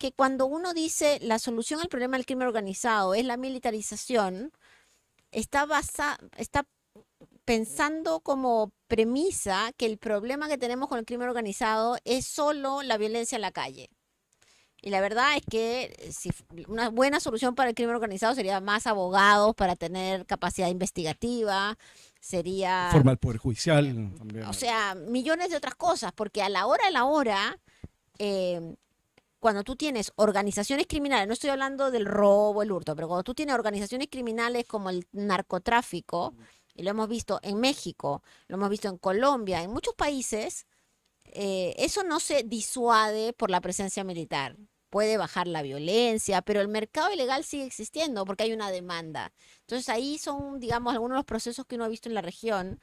que cuando uno dice la solución al problema del crimen organizado es la militarización, está, está pensando como premisa que el problema que tenemos con el crimen organizado es solo la violencia en la calle. Y la verdad es que eh, si una buena solución para el crimen organizado sería más abogados para tener capacidad investigativa, sería... Formar poder judicial. Eh, o sea, millones de otras cosas, porque a la hora de la hora... Em, cuando tú tienes organizaciones criminales, no estoy hablando del robo, el hurto, pero cuando tú tienes organizaciones criminales como el narcotráfico, y lo hemos visto en México, lo hemos visto en Colombia, en muchos países, eh, eso no se disuade por la presencia militar. Puede bajar la violencia, pero el mercado ilegal sigue existiendo porque hay una demanda. Entonces ahí son, digamos, algunos de los procesos que uno ha visto en la región